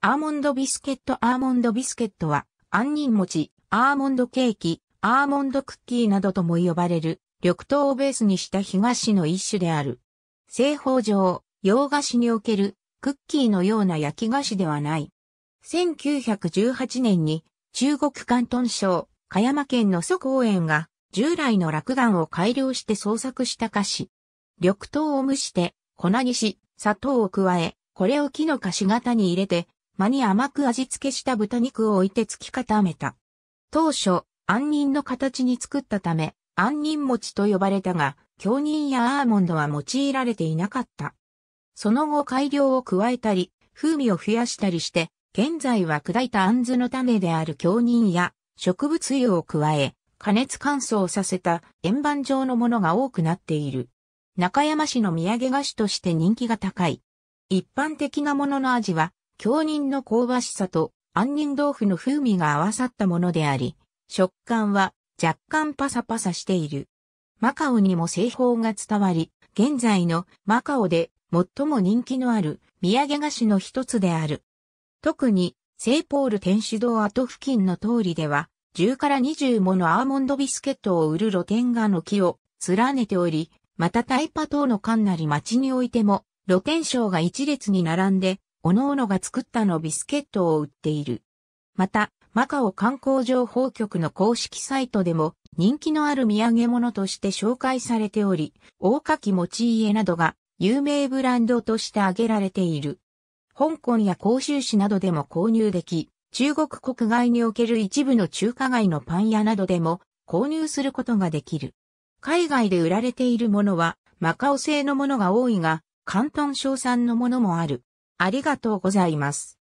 アーモンドビスケットアーモンドビスケットは、杏仁餅、アーモンドケーキ、アーモンドクッキーなどとも呼ばれる、緑豆をベースにした東の一種である。製法上、洋菓子におけるクッキーのような焼き菓子ではない。1918年に中国関東省、香山県の蘇公園が従来の落眼を改良して創作した菓子。緑豆を蒸して粉にし、砂糖を加え、これを木の菓子型に入れて間に甘く味付けした豚肉を置いて突き固めた。当初、杏仁の形に作ったため、杏仁餅と呼ばれたが、杏仁やアーモンドは用いられていなかった。その後改良を加えたり、風味を増やしたりして、現在は砕いた杏の種である杏仁や植物油を加え、加熱乾燥させた円盤状のものが多くなっている。中山市の土産菓子として人気が高い。一般的なものの味は京人の香ばしさと杏仁豆腐の風味が合わさったものであり、食感は若干パサパサしている。マカオにも製法が伝わり、現在のマカオで最も人気のある土産菓子の一つである。特に、セイポール天主堂跡付近の通りでは、10から20ものアーモンドビスケットを売る露画が木を連ねており、またタイパ等の間なり町においても、露天商が一列に並んで、各々が作ったのビスケットを売っている。また、マカオ観光情報局の公式サイトでも人気のある土産物として紹介されており、大柿ち家などが有名ブランドとして挙げられている。香港や広州市などでも購入でき、中国国外における一部の中華街のパン屋などでも購入することができる。海外で売られているものはマカオ製のものが多いが、広東省産のものもある。ありがとうございます。